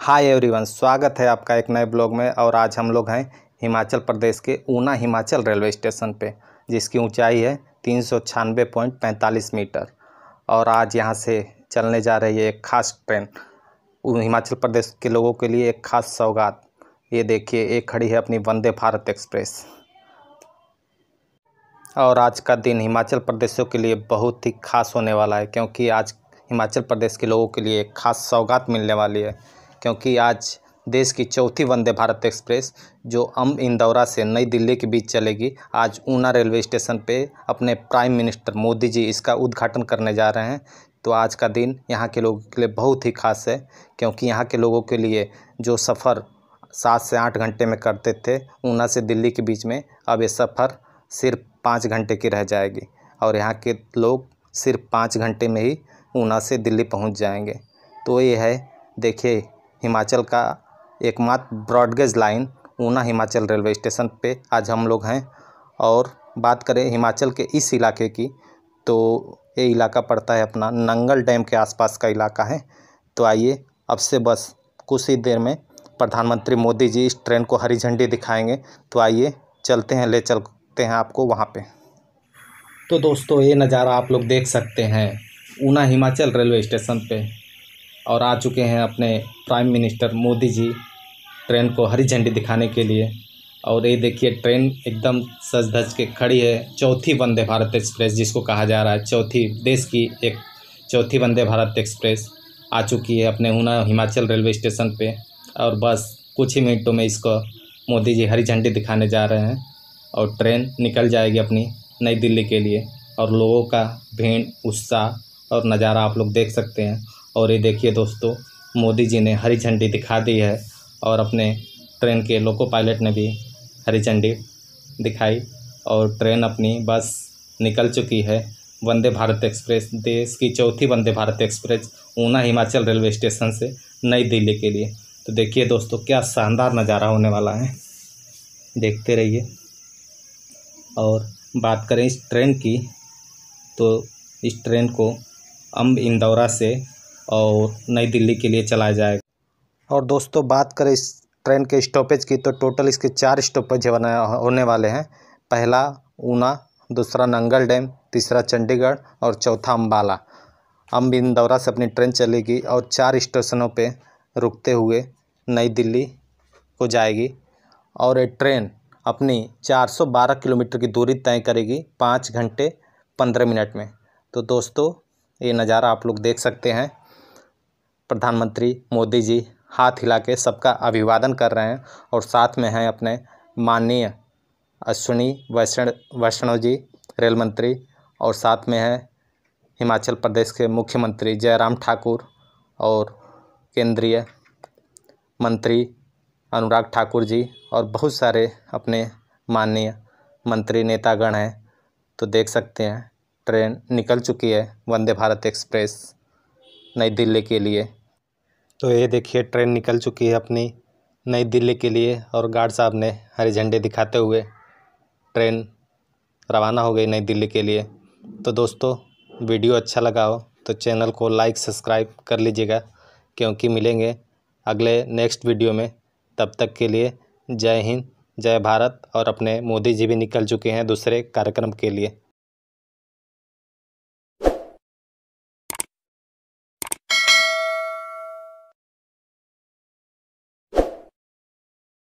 hi everyone स्वागत है आपका एक नए ब्लॉग में और आज हम लोग हैं हिमाचल प्रदेश के ऊना हिमाचल रेलवे स्टेशन पे जिसकी ऊंचाई है तीन मीटर और आज यहां से चलने जा रही है एक खास ट्रेन हिमाचल प्रदेश के लोगों के लिए एक खास सौगात ये देखिए एक खड़ी है अपनी वंदे भारत एक्सप्रेस और आज का दिन हिमाचल प्रदेशों के लिए बहुत ही खास होने वाला है क्योंकि आज हिमाचल प्रदेश के लोगों के लिए एक खास सौगात मिलने वाली है क्योंकि आज देश की चौथी वंदे भारत एक्सप्रेस जो अम इंदौरा से नई दिल्ली के बीच चलेगी आज ऊना रेलवे स्टेशन पे अपने प्राइम मिनिस्टर मोदी जी इसका उद्घाटन करने जा रहे हैं तो आज का दिन यहाँ के लोगों के लिए बहुत ही खास है क्योंकि यहाँ के लोगों के लिए जो सफ़र सात से आठ घंटे में करते थे ऊना से दिल्ली के बीच में अब ये सफ़र सिर्फ पाँच घंटे की रह जाएगी और यहाँ के लोग सिर्फ पाँच घंटे में ही ऊना से दिल्ली पहुँच जाएंगे तो ये है देखिए हिमाचल का एकमात्र broad gauge line Una Himachal railway station पे आज हम लोग हैं और बात करें हिमाचल के इस इलाके की तो ये इलाका पड़ता है अपना नंगल डैम के आसपास का इलाका है तो आइए अब से बस कुछ ही देर में प्रधानमंत्री मोदी जी इस ट्रेन को हरी झंडी दिखाएंगे तो आइए चलते हैं ले चलते हैं आपको वहाँ पे तो दोस्तों ये नज़ारा आप लोग देख सकते हैं ऊना हिमाचल रेलवे स्टेशन पे और आ चुके हैं अपने prime minister Modi ji train को हरी झंडी दिखाने के लिए और ये देखिए ट्रेन एकदम सज धज के खड़ी है चौथी वंदे भारत एक्सप्रेस जिसको कहा जा रहा है चौथी देश की एक चौथी वंदे भारत एक्सप्रेस आ चुकी है अपने ऊना हिमाचल रेलवे स्टेशन पे और बस कुछ ही मिनटों में इसको मोदी जी हरी झंडी दिखाने जा रहे हैं और ट्रेन निकल जाएगी अपनी नई दिल्ली के लिए और लोगों का भीड़ उत्साह और नज़ारा आप लोग देख सकते हैं और ये देखिए दोस्तों मोदी जी ने हरी झंडी दिखा दी है और अपने ट्रेन के लोको पायलट ने भी हरी झंडी दिखाई और ट्रेन अपनी बस निकल चुकी है वंदे भारत एक्सप्रेस देश की चौथी Vande Bharat express Una Himachal railway station से नई दिल्ली के लिए तो देखिए दोस्तों क्या शानदार नज़ारा होने वाला है देखते रहिए और बात करें इस ट्रेन की तो इस ट्रेन को अम्ब इंदौरा से और नई दिल्ली के लिए चलाया जाएगा और दोस्तों बात करें इस ट्रेन के स्टॉपेज की तो टोटल इसके चार स्टॉपेज होने वाले हैं पहला ऊना दूसरा नंगल डैम तीसरा चंडीगढ़ और चौथा अम्बाला अम्ब इंदौरा से अपनी ट्रेन चलेगी और चार स्टेशनों पे रुकते हुए नई दिल्ली को जाएगी और ये ट्रेन अपनी 412 किलोमीटर की दूरी तय करेगी पाँच घंटे पंद्रह मिनट में तो दोस्तों ये नज़ारा आप लोग देख सकते हैं प्रधानमंत्री मोदी जी हाथ हिला के सबका अभिवादन कर रहे हैं और साथ में हैं अपने माननीय अश्विनी वैष्ण वैष्णव जी रेल मंत्री और साथ में हैं हिमाचल प्रदेश के मुख्यमंत्री जयराम ठाकुर और केंद्रीय मंत्री अनुराग ठाकुर जी और बहुत सारे अपने माननीय मंत्री नेतागण हैं तो देख सकते हैं ट्रेन निकल चुकी है वंदे भारत एक्सप्रेस नई दिल्ली के लिए तो ये देखिए ट्रेन निकल चुकी है अपनी नई दिल्ली के लिए और गार्ड साहब ने हरे झंडे दिखाते हुए ट्रेन रवाना हो गई नई दिल्ली के लिए तो दोस्तों वीडियो अच्छा लगा हो तो चैनल को लाइक सब्सक्राइब कर लीजिएगा क्योंकि मिलेंगे अगले नेक्स्ट वीडियो में तब तक के लिए जय हिंद जय भारत और अपने मोदी जी भी निकल चुके हैं दूसरे कार्यक्रम के लिए